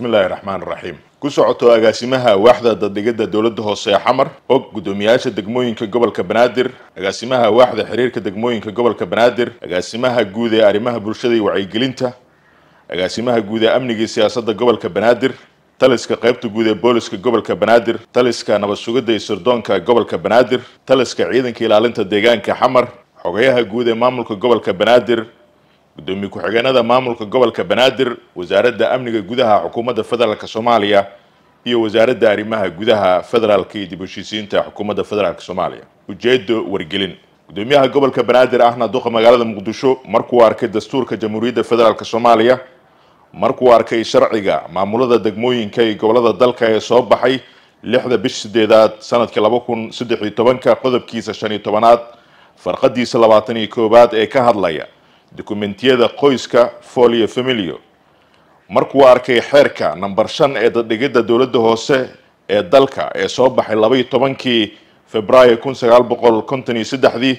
bismillahi raxmaan raxiim ku socoto agaasimaha waaxda daddigada dowladda hoose xamar og guddoomiyaasha degmooyinka gobolka banaadir agaasimaha waaxda xiriirka degmooyinka gobolka banaadir agaasimaha guud ee arrimaha bulshada iyo wacyigelinta agaasimaha guud ee amniga iyo siyaasadda gobolka banaadir taliska qaybta guud ee booliska gobolka banaadir taliska nabad sugidda iyo sirdoonka gobolka banaadir taliska ciidanka ilaalinta deegaanka xamar xogayaha guud ee maamulka gobolka banaadir gudoomiye ku-xigeenada maamulka gobolka banaadir wasaaradda amniga gudaha xukuumadda federaalk soomaaliya iyo wasaaradda arrimaha gudaha federaalk iyo dib heshiisiinta xukuumadda federaalk soomaaliya ujeedo wargelin gudoomiyaha gobolka banaadir ahna duqa magaalada muqdisho markuu arkay dastuurka jamhuuriyadda federaalk soomaaliya markuu arkay sharciga maamulada degmooyinka iyo gobolada dalka ee soo baxay lixda bish sideedaad sanadkii laba kun saddex iyo tobanka qodobkiisa shan iyo tobanaad farqadiisa labaatan iyo koowaad ee ka hadlaya dukumentiyada qoyska folio familio markuu arkay xeerka namber shan ee dadhigidda dowladda hoose ee dalka ee soo baxay labaiyo tobankii februaayo kun sagaal boqol konton iyo saddexdii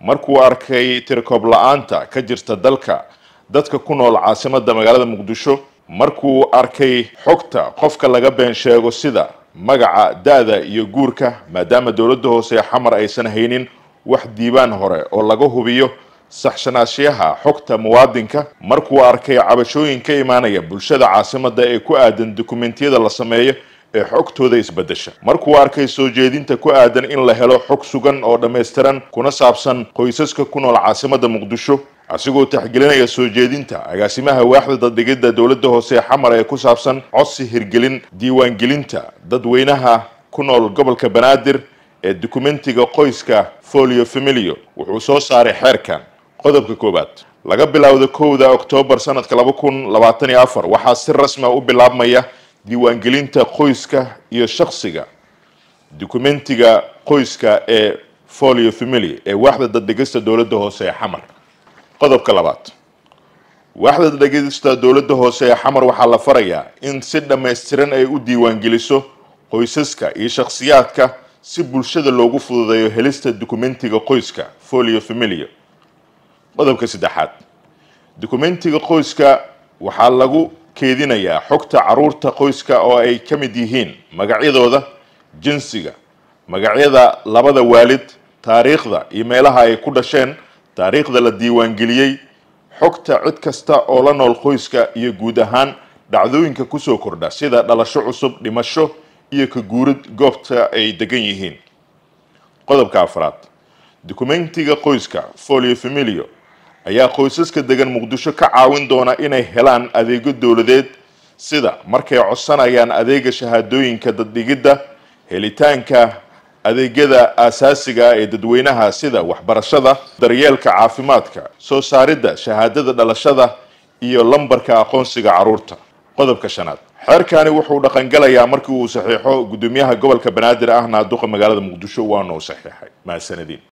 markuu arkay tirkoob la-aanta ka jirta dalka dadka ku nool caasimadda magaalada muqdisho markuu arkay xogta qofka laga been sheego sida magaca da-da iyo guurka maadaama dowladda hoose ee xamar aysan haynin wax diibaan hore oo laga hubiyo saxshanaashyaha xogta muwaadinka markuu arkay cabashooyin ka imaanaya bulshada caasimada ee ku aadan dukumentiyada la sameeyo ee xogtooda isbedesha markuu arkay soo jeedinta ku aadan in la helo xog sugan oo dhammaystiran kuna saabsan qoysaska ku nool caasimadda muqdisho asigoo taxgelinaya soo jeedinta agaasimaha waaxda dhigidda dowladda hoose xamar ee ku saabsan codsi hirgelin diiwaangelinta dadweynaha ku nool gobolka banaadir ee dokumentiga qoyska folio familio wuxuu soo saaray xeerkan qodobka koowaad laga bilaawdo kowda oktoobar sanadka laba kun labaatan iyo afar waxaa si rasmi a ah u bilaabmaya diiwaangelinta qoyska iyo shaqsiga dukumentiga qoyska ee folio family ee waaxda dadhegista dowladda hoose ee xamar qodobka labaad waaxda dadhegista dowladda hoose ee xamar waxaa la farayaa in si dhammaystiran ay u diiwaangeliso qoysaska iyo shakhsiyaadka si bulshada loogu fududeeyo helista dukumentiga qoyska folio familia qodobka saddexaad dokumentiga qoyska waxaa lagu keedinayaa xogta caruurta qoyska oo ay ka mid yihiin magacyadooda jinsiga magacyada labada waalid taariikhda iyo meelaha ay ku dhasheen taariikhda la diiwaangeliyey xogta cid kasta oo la nool qoyska iyo guud ahaan dhacdooyinka kusoo kordha sida dhalasho cusub dhimasho iyo ka guurid goobta ay degan yihiin qodobka afraad dokumentiga qoyska folio familio ayaa qoysaska degan muqdisho ka caawin doona inay helaan adeegyo dowladeed sida markay codsanayaan adeega shahaadooyinka daddhigidda helitaanka adeegyada aasaasiga ah ee dadweynaha sida waxbarashada daryeelka caafimaadka soo saaridda shahaadada dhalashada iyo lambarka aqoonsiga caruurta qodobka shanaad xeerkani wuxuu dhaqangalayaa markii uu saxiixo guddoomiyaha gobolka banaadir ah naaduqa magaalada muqdisho waana u saxiixay mahadsanadiin